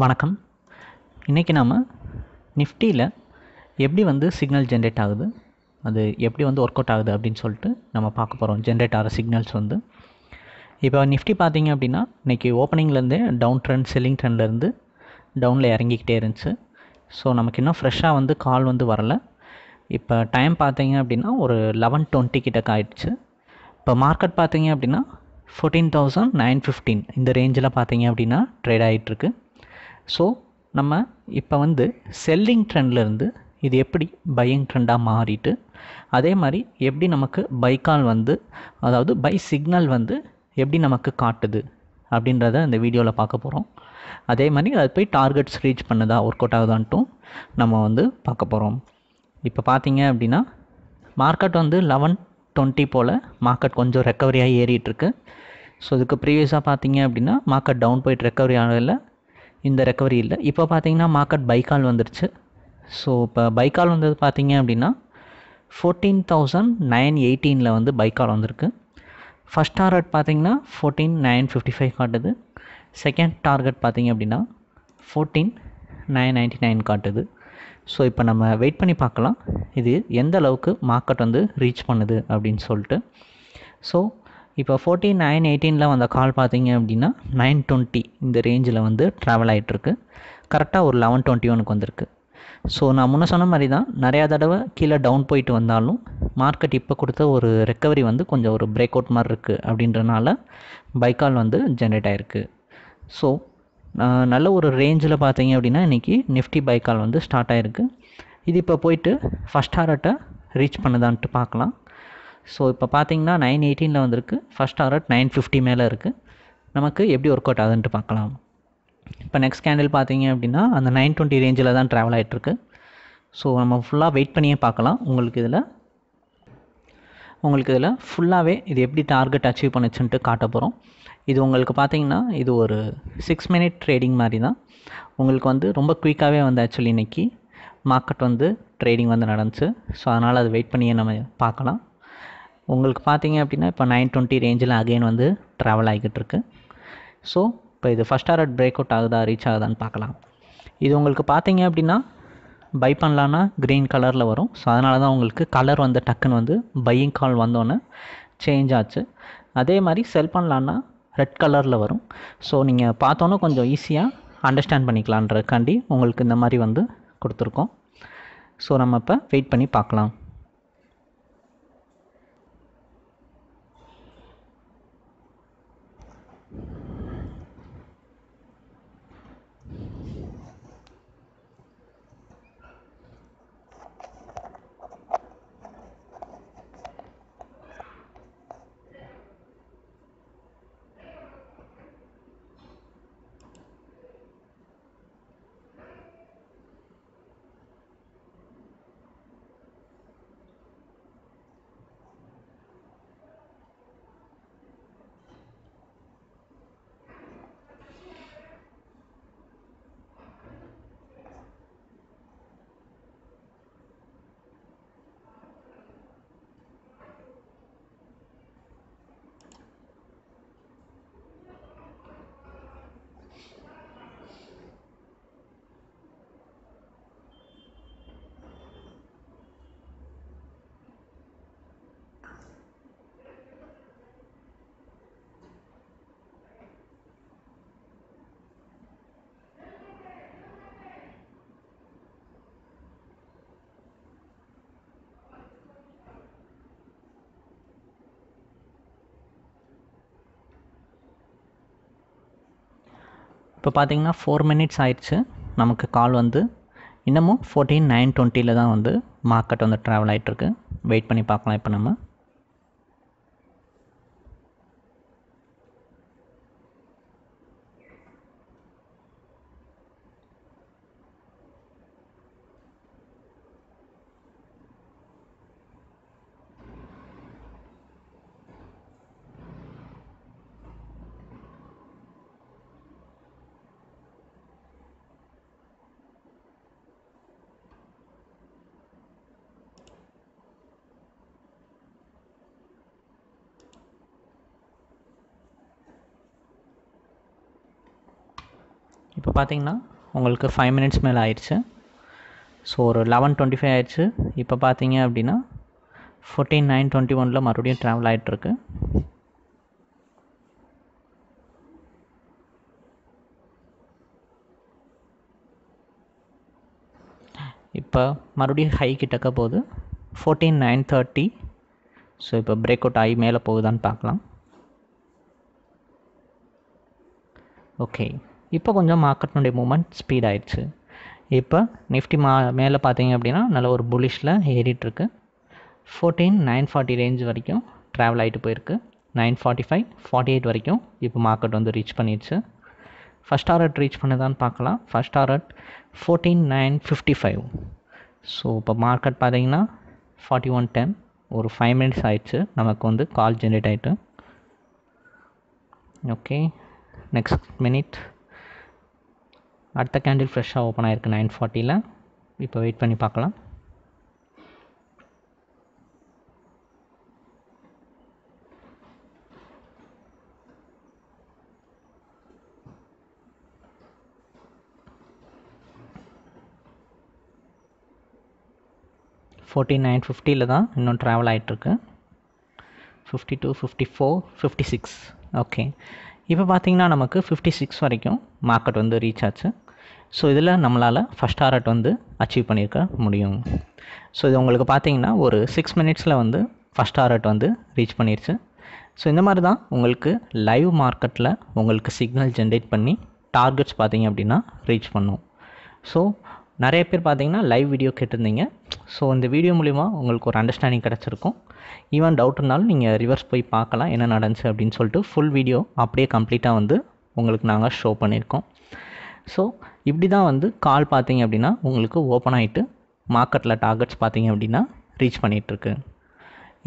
வணக்கம் இன்றைக்கி நாம் நிஃப்டியில் எப்படி வந்து சிக்னல் ஜென்ரேட் ஆகுது அது எப்படி வந்து ஒர்க் அவுட் ஆகுது அப்படின்னு சொல்லிட்டு நம்ம பார்க்க போகிறோம் ஜென்ரேட் ஆகிற சிக்னல்ஸ் வந்து இப்போ நிஃப்டி பார்த்தீங்க அப்படின்னா இன்றைக்கி ஓப்பனிங்லேருந்தே டவுன் ட்ரெண்ட் செல்லிங் ட்ரெண்ட்லேருந்து டவுனில் இறங்கிக்கிட்டே இருந்துச்சு ஸோ நமக்கு இன்னும் ஃப்ரெஷ்ஷாக வந்து கால் வந்து வரலை இப்போ டைம் பார்த்தீங்க அப்படின்னா ஒரு லெவன் டுவெண்ட்டி கிட்ட காயிடுச்சு இப்போ மார்க்கெட் பார்த்தீங்க அப்படின்னா ஃபோர்டீன் தௌசண்ட் நைன் ஃபிஃப்டீன் இந்த ரேஞ்சில் பார்த்தீங்க அப்படின்னா ட்ரேட் ஆகிட்டுருக்கு ஸோ நம்ம இப்போ வந்து செல்லிங் ட்ரெண்ட்லேருந்து இது எப்படி பையிங் ட்ரெண்டாக மாறிட்டு அதே மாதிரி எப்படி நமக்கு பைக்கால் வந்து அதாவது பை சிக்னல் வந்து எப்படி நமக்கு காட்டுது அப்படின்றத இந்த வீடியோவில் பார்க்க போகிறோம் அதே மாதிரி அது போய் டார்கெட்ஸ் ரீச் பண்ணுதா ஒர்க் அவுட் ஆகுதான்ட்டும் நம்ம வந்து பார்க்க போகிறோம் இப்போ பார்த்தீங்க அப்படின்னா மார்க்கெட் வந்து லெவன் டுவெண்ட்டி போல் மார்க்கெட் கொஞ்சம் ரெக்கவரியாக ஏறிட்டுருக்கு ஸோ இதுக்கு ப்ரீவியஸாக பார்த்தீங்க அப்படின்னா மார்க்கெட் டவுன் போயிட்டு ரெக்கவரி ஆகலை இந்த ரெக்கவரி இல்லை இப்போ பார்த்தீங்கன்னா மார்க்கெட் பைக்கால் வந்துருச்சு ஸோ இப்போ பைக்கால் வந்தது பார்த்தீங்க அப்படின்னா ஃபோர்டீன் தௌசண்ட் நைன் எயிட்டீனில் வந்து பைக்கால் வந்திருக்கு ஃபஸ்ட் டார்கெட் பார்த்தீங்கன்னா ஃபோர்டீன் நைன் ஃபிஃப்டி ஃபைவ் காட்டுது செகண்ட் டார்கெட் பார்த்தீங்க அப்படின்னா ஃபோர்டீன் நைன் நைன்ட்டி நைன் காட்டுது ஸோ இப்போ நம்ம வெயிட் பண்ணி பார்க்கலாம் இது எந்த அளவுக்கு மார்க்கெட் வந்து ரீச் பண்ணுது அப்படின்னு சொல்லிட்டு ஸோ இப்போ ஃபோர்டீன் நைன் எயிட்டீனில் வந்த கால் பார்த்தீங்க அப்படின்னா நைன் டுவெண்ட்டி இந்த ரேஞ்சில் வந்து ட்ராவல் ஆகிட்டுருக்கு கரெக்டாக ஒரு லெவன் டுவெண்ட்டி ஒனுக்கு வந்திருக்கு ஸோ நான் முன்னே சொன்ன மாதிரி தான் நிறையா தடவை கீழே டவுன் போயிட்டு வந்தாலும் மார்க்கெட் இப்போ கொடுத்த ஒரு ரெக்கவரி வந்து கொஞ்சம் ஒரு பிரேக் அவுட் மாதிரி இருக்குது அப்படின்றனால பைக்கால் வந்து ஜென்ரேட் ஆகிருக்கு ஸோ நல்ல ஒரு ரேஞ்சில் பார்த்தீங்க அப்படின்னா இன்றைக்கி நிஃப்டி பைக்கால் வந்து ஸ்டார்ட் ஆகிருக்கு இது இப்போ போயிட்டு ஃபஸ்ட் ஹாரட்டை ரீச் பண்ணுதான்ட்டு பார்க்கலாம் ஸோ இப்போ பார்த்தீங்கன்னா நைன் எயிட்டீனில் வந்திருக்கு ஃபஸ்ட் டாரட் நைன் ஃபிஃப்டி மேலே இருக்குது நமக்கு எப்படி ஒர்க் அவுட் ஆகுதுன்ட்டு பார்க்கலாம் இப்போ நெக்ஸ்ட் கேண்டில் பார்த்தீங்க அப்படின்னா அந்த நைன் டுவெண்ட்டி ரேஞ்சில் தான் ட்ராவல் ஆகிட்டுருக்கு ஸோ நம்ம ஃபுல்லாக வெயிட் பண்ணியே பார்க்கலாம் உங்களுக்கு இதில் உங்களுக்கு இதில் ஃபுல்லாகவே இது எப்படி டார்கெட் அச்சீவ் பண்ணுச்சுன்ட்டு காட்ட போகிறோம் இது உங்களுக்கு பார்த்தீங்கன்னா இது ஒரு சிக்ஸ் மினிட் ட்ரேடிங் மாதிரி தான் உங்களுக்கு வந்து ரொம்ப குயிக்காகவே வந்து ஆக்சுவலி இன்றைக்கி மார்க்கெட் வந்து ட்ரேடிங் வந்து நடந்துச்சு ஸோ அதனால் அது வெயிட் பண்ணியே நம்ம பார்க்கலாம் உங்களுக்கு பார்த்தீங்க அப்படின்னா இப்போ நைன் டுவெண்ட்டி ரேஞ்சில் அகெயின் வந்து ட்ராவல் ஆகிக்கிட்டு இருக்கு ஸோ இப்போ இது ஃபஸ்ட் ஆர்ட் பிரேக் அவுட் ஆகுதா ரீச் ஆகுதான்னு பார்க்கலாம் இது உங்களுக்கு பார்த்தீங்க அப்படின்னா பை பண்ணலான்னா க்ரீன் கலரில் வரும் ஸோ அதனால தான் உங்களுக்கு கலர் வந்து டக்குன்னு வந்து பையிங் கால் வந்தோன்னே சேஞ்ச் ஆச்சு அதே மாதிரி செல் பண்ணலான்னா ரெட் கலரில் வரும் ஸோ நீங்கள் பார்த்தோன்னே கொஞ்சம் ஈஸியாக அண்டர்ஸ்டாண்ட் பண்ணிக்கலான்றதுக்காண்டி உங்களுக்கு இந்த மாதிரி வந்து கொடுத்துருக்கோம் ஸோ நம்ம இப்போ வெயிட் பண்ணி பார்க்கலாம் இப்போ பார்த்திங்கன்னா ஃபோர் மினிட்ஸ் ஆயிடுச்சு நமக்கு கால் வந்து இன்னமும் ஃபோர்டீன் நைன் டுவெண்ட்டியில் தான் வந்து மார்க்கெட் வந்து ட்ராவல் ஆகிட்டுருக்கு வெயிட் பண்ணி பார்க்கலாம் இப்போ நம்ம இப்போ பார்த்தீங்கன்னா உங்களுக்கு ஃபைவ் மினிட்ஸ் மேலே ஆயிடுச்சு ஸோ ஒரு லெவன் டுவெண்ட்டி ஃபைவ் ஆயிடுச்சு இப்போ பார்த்தீங்க அப்படின்னா ஃபோர்டீன் நைன் டுவெண்ட்டி ஒனில் மறுபடியும் ட்ராவல் ஆகிட்டுருக்கு இப்போ மறுபடியும் ஹை கிட்டக்க போகுது ஃபோர்டீன் நைன் தேர்ட்டி ஸோ இப்போ பிரேக் அவுட் ஆகி மேலே போகுதான்னு பார்க்கலாம் ஓகே இப்போ கொஞ்சம் மார்க்கெட்னுடைய மூமெண்ட் ஸ்பீட் ஆயிடுச்சு இப்போ நிஃப்டி மா மேலே பார்த்தீங்க அப்படின்னா நல்ல ஒரு புலிஷில் ஏறிட்டுருக்கு ஃபோர்டீன் நைன் ஃபார்ட்டி ரேஞ்ச் வரைக்கும் ட்ராவல் ஆகிட்டு போயிருக்கு nine forty five forty eight வரைக்கும் இப்போ மார்க்கெட் வந்து ரீச் பண்ணிடுச்சு ஃபஸ்ட் ஆர்ட் ரீச் பண்ணதான்னு பார்க்கலாம் first art fourteen nine fifty five so இப்போ மார்க்கெட் பார்த்தீங்கன்னா ஃபார்ட்டி ஒன் டென் ஒரு ஃபைவ் மினிட்ஸ் ஆயிடுச்சு நமக்கு வந்து கால் ஜென்ரேட் ஆகிட்டு ஓகே நெக்ஸ்ட் மினிட் அடுத்த கேண்டில் ஃப்ரெஷ்ஷாக ஓப்பன் ஆயிருக்கு நைன் ஃபார்ட்டியில் இப்போ வெயிட் பண்ணி பார்க்கலாம் ஃபோர்ட்டி நைன் ஃபிஃப்டியில் தான் இன்னும் ட்ராவல் ஆகிட்டுருக்கு fifty two fifty four fifty six okay இப்போ பார்த்திங்கன்னா நமக்கு ஃபிஃப்டி சிக்ஸ் வரைக்கும் மார்க்கெட் வந்து ரீச் ஆச்சு ஸோ இதில் நம்மளால் ஃபஸ்ட் ஆர்ட் வந்து அச்சீவ் பண்ணியிருக்க முடியும் ஸோ இது உங்களுக்கு பார்த்தீங்கன்னா ஒரு சிக்ஸ் மினிட்ஸில் வந்து ஃபஸ்ட் ஆர்ட் வந்து ரீச் பண்ணிருச்சு ஸோ இந்த மாதிரி தான் உங்களுக்கு லைவ் மார்க்கெட்டில் உங்களுக்கு சிக்னல் ஜென்ரேட் பண்ணி டார்கெட்ஸ் பார்த்தீங்க அப்படின்னா ரீச் பண்ணும் ஸோ நிறைய பேர் பார்த்தீங்கன்னா லைவ் வீடியோ கேட்டிருந்தீங்க ஸோ இந்த வீடியோ மூலிமா உங்களுக்கு ஒரு அண்டர்ஸ்டாண்டிங் கிடச்சிருக்கும் ஈவன் டவுட் இருந்தாலும் நீங்கள் ரிவர்ஸ் போய் பார்க்கலாம் என்ன நடந்துச்சு அப்படின்னு சொல்லிட்டு ஃபுல் வீடியோ அப்படியே கம்ப்ளீட்டாக வந்து உங்களுக்கு நாங்கள் ஷோ பண்ணியிருக்கோம் ஸோ இப்படி தான் வந்து கால் பார்த்தீங்க அப்படின்னா உங்களுக்கு ஓப்பன் ஆகிட்டு மார்க்கெட்டில் டார்கெட்ஸ் பார்த்தீங்க அப்படின்னா ரீச் பண்ணிகிட்ருக்கு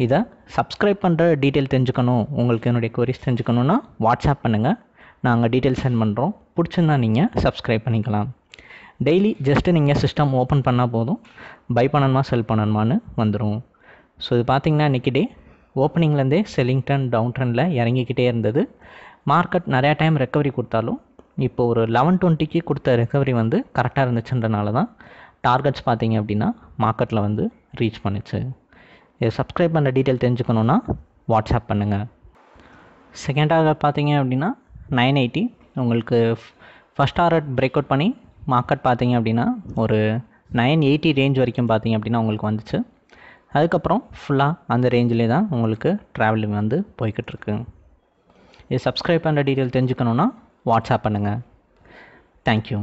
இதை சப்ஸ்கிரைப் பண்ணுற டீட்டெயில் தெரிஞ்சுக்கணும் உங்களுக்கு என்னுடைய கொரிஸ் தெரிஞ்சுக்கணுன்னா வாட்ஸ்அப் பண்ணுங்கள் நாங்கள் டீட்டெயில் சென்ட் பண்ணுறோம் பிடிச்சிருந்தா நீங்கள் சப்ஸ்கிரைப் பண்ணிக்கலாம் டெய்லி ஜஸ்ட்டு நீங்கள் சிஸ்டம் ஓப்பன் பண்ணால் போதும் பை பண்ணணுமா செல் பண்ணணுமான்னு வந்துடும் ஸோ இது பார்த்திங்கன்னா இன்றைக்கி டே ஓப்பனிங்லேருந்தே செல்லிங் டன் டவுன் ட்ரெண்டில் இறங்கிக்கிட்டே இருந்தது மார்க்கெட் நிறையா டைம் ரெக்கவரி கொடுத்தாலும் இப்போ ஒரு லெவன் டுவெண்ட்டிக்கு கொடுத்த ரெக்கவரி வந்து கரெக்டாக இருந்துச்சுன்றனால தான் டார்கெட்ஸ் பார்த்தீங்க அப்படின்னா மார்க்கெட்டில் வந்து ரீச் பண்ணிச்சு இது சப்ஸ்கிரைப் பண்ணுற டீட்டெயில் தெரிஞ்சுக்கணுன்னா வாட்ஸ்அப் பண்ணுங்கள் செகண்ட் டார்கெட் பார்த்தீங்க அப்படின்னா நைன் எயிட்டி உங்களுக்கு ஃபஸ்ட் ஆர்ட் பிரேக் அவுட் பண்ணி மார்க்கெட் பார்த்தீங்க அப்படின்னா ஒரு நைன் எயிட்டி ரேஞ்ச் வரைக்கும் பார்த்தீங்க அப்படின்னா உங்களுக்கு வந்துச்சு அதுக்கப்புறம் ஃபுல்லாக அந்த ரேஞ்சிலே தான் உங்களுக்கு ட்ராவலிங் வந்து போய்கிட்டுருக்கு இது சப்ஸ்கிரைப் பண்ணுற டீட்டெயில் தெரிஞ்சுக்கணுன்னா வாட்ஸ்அப் பண்ணுங்கள் தேங்க்யூ